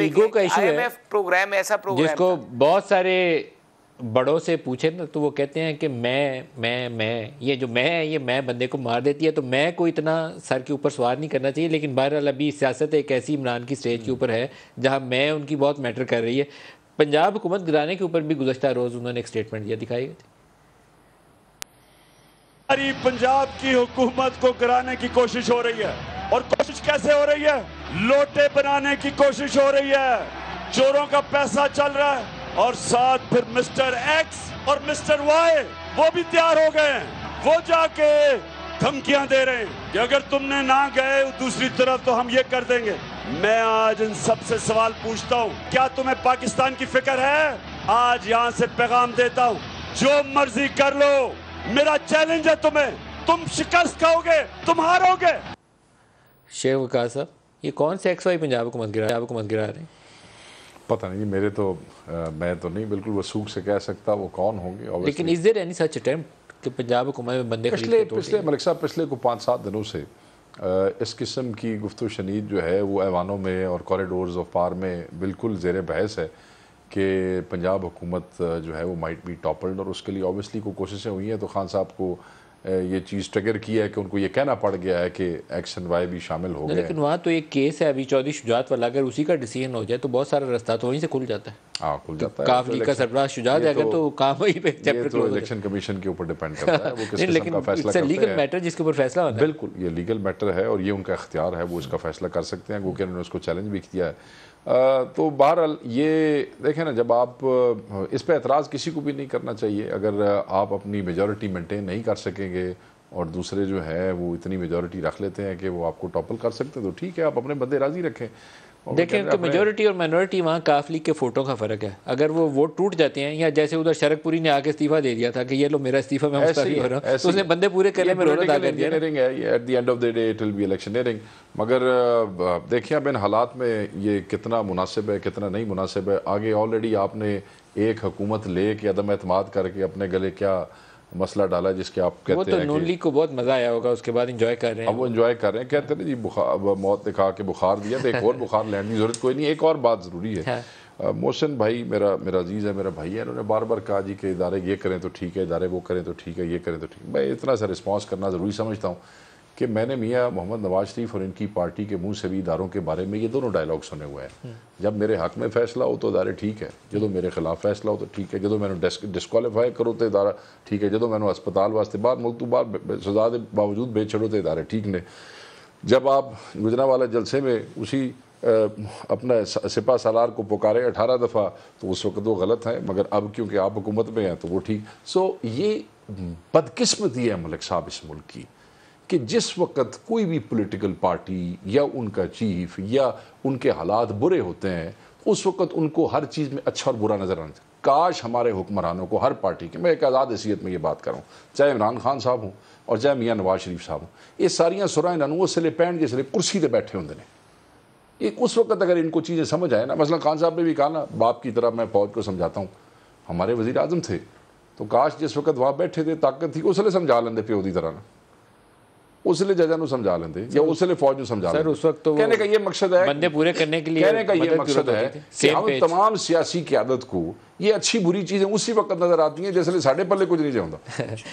Ego का issue है programme ऐसा प्रोग्राम जिसको बहुत सारे बड़ों से पूछे ना तो वो कहते हैं कि मैं मैं मैं ये जो मैं है ये मैं बंदे को मार देती है तो मैं को इतना सर के ऊपर सवार नहीं करना चाहिए लेकिन बहरहाल अभी सियासत एक ऐसी इमरान की स्टेज के ऊपर है जहाँ मैं उनकी बहुत मैटर कर रही है पंजाब हुकूमत गिराने के ऊपर भी गुजशत रोज़ उन्होंने एक स्टेटमेंट दिया दिखाई हमारी पंजाब की हुकूमत को गिराने की कोशिश हो रही है और कोशिश कैसे हो रही है लोटे बनाने की कोशिश हो रही है चोरों का पैसा चल रहा है और साथ फिर मिस्टर एक्स और मिस्टर वाई वो भी तैयार हो गए वो जाके धमकियां दे रहे हैं कि अगर तुमने ना गए दूसरी तरफ तो हम ये कर देंगे मैं आज इन सबसे सवाल पूछता हूँ क्या तुम्हें पाकिस्तान की फिक्र है आज यहाँ से पैगाम देता हूँ जो मर्जी कर लो मेरा चैलेंज है तुम्हें तुम शिकस्त खाओगे तुम हारोगे शेख वकार साहब ये कौन से एक्स वाई पंजाब को मत गिरा पंजाब को मत गिरा रहे पता नहीं मेरे तो आ, मैं तो नहीं बिल्कुल वसूख से कह सकता वो कौन होंगे लेकिन is there any such attempt कि पंजाब हुकूमत में बंदे पिछले पिछले मलिक साहब पिछले को पाँच सात दिनों से इस किस्म की गुफ्तु शनीद जो है वो ऐवानों में और कॉरिडोर्स ऑफ पार में बिल्कुल जेर बहस है कि पंजाब हुकूमत जो है वो माइट बी टॉपल्ड और उसके लिए ऑबियसली को कोशिशें हुई हैं तो खान साहब को ये चीज़ ट्रिगर की है कि उनको ये कहना पड़ गया है कि एक्शन वाई भी शामिल हो गया लेकिन वहाँ तो एक केस है अभी चौधरी शुजात वाला अगर उसी का डिसीजन हो जाए तो बहुत सारा रास्ता तो वहीं से खुल जाता है हाँ खुल तो जाता है काफ लीग का सरबराज शुजात है अगर तो, तो काम वहीं पे चैप्टर तो इलेक्शन कमीशन के ऊपर डिपेंड करता है वो लेकिन फैसला लीगल मैटर जिसके ऊपर फैसला होता है बिल्कुल ये लीगल मैटर है और ये उनका अख्तियार है वो इसका फैसला कर सकते हैं क्योंकि उन्होंने उसको चैलेंज भी किया है तो बहरहाल ये देखें ना जब आप इस पर एतराज़ किसी को भी नहीं करना चाहिए अगर आप अपनी मेजॉरिटी मेंटेन नहीं कर सकेंगे और दूसरे जो है वो इतनी मेजोरिटी रख लेते हैं कि वो आपको टॉपल कर सकते हैं तो ठीक है आप अपने बंदे राजी रखें देखें कि मेजोरिटी और माइनॉरिटी वहाँ काफ लीग के फोटो का फ़र्क है अगर वो वोट टूट जाते हैं या जैसे उधर शरकपुरी ने आके इस्तीफा दे दिया था कि ये लो मेरा इस्तीफा मैं उसका हो रहा तो उसने बंदे पूरे करने में डाल इलेक्शनियरिंग मगर देखिए अब इन हालात में ये कितना मुनासिब है कितना नहीं मुनासिब है आगे ऑलरेडी आपने एक हुकूमत ले के अदम अतमाद करके अपने गले क्या मसला डाला जिसके आप कहते वो तो हैं नून को बहुत मज़ा आया होगा उसके बाद इंजॉय कर रहे हैं अब वो इंजॉय कर रहे हैं कहते हैं जी बुखार मौत ने कहा कि बुखार दिया तो एक और बुखार लेने की ज़रूरत कोई नहीं एक और बात ज़रूरी है हाँ। मोशन भाई मेरा मेरा अजीज़ है मेरा भाई है उन्होंने बार बार कहा जी कि इदारे ये करें तो ठीक है इदारे वो करें तो ठीक है ये करें तो ठीक है मैं इतना सा रिस्पॉन्स करना ज़रूरी समझता हूँ कि मैंने मियाँ मोहम्मद नवाज शरीफ और इनकी पार्टी के मुंह से भी इदारों के बारे में ये दोनों डायलॉग सुने हुए हैं जब मेरे हक में फैसला हो तो इदारे ठीक है जो तो मेरे खिलाफ फैसला हो तो ठीक है जो तो मैंने डिसकवालीफाई करो तो इदारा ठीक है जो तो मैंने अस्पताल वास्ते बाहर मुल्क तो बाद सजा के बावजूद बेच छड़ो तो इदारे ठीक ने जब आप गुजरा वाला जलसे में उसी अपना सिपा सलार को पुकारे अठारह दफ़ा तो उस वक्त वो गलत है मगर अब क्योंकि आप हुकूमत में हैं तो वो ठीक सो ये बदकस्मती है मलिक साहब इस मुल्क की कि जिस वक्त कोई भी पॉलिटिकल पार्टी या उनका चीफ या उनके हालात बुरे होते हैं उस वक्त उनको हर चीज़ में अच्छा और बुरा नज़र आना चाहिए काश हमारे हुक्मरानों को हर पार्टी के मैं एक आज़ाद हैसीत में ये बात कर रहा हूँ चाहे इमरान खान साहब हों और चाहे मियाँ नवाज शरीफ साहब हों ये सारियाँ सुरां इन्होंने उसले पैन सिले कुर्सी पर बैठे होंगे ने एक उस वक्त अगर इनको चीज़ें समझ आए ना मसला खान साहब ने भी कहा ना बाप की तरह मैं फौज को समझाता हूँ हमारे वजीर अजम थे तो काश जिस वक्त वहाँ बैठे थे ताकत थी उस समझा लेंदे प्यो की तरह ना उसलिए जजा समझा लेते या ਲੈਂਦੇ फौज समझा ਲਈ उस वक्त ਸਮਝਾ तो कहने का ये मकसद है बंदे पूरे करने के लिए कहने का ये मकसद है कि हम तमाम सियासी क्यादत को ये अच्छी बुरी चीज़ें उसी वक्त नज़र आती हैं जैसे साढ़े पल्ले कुछ नहीं चाहता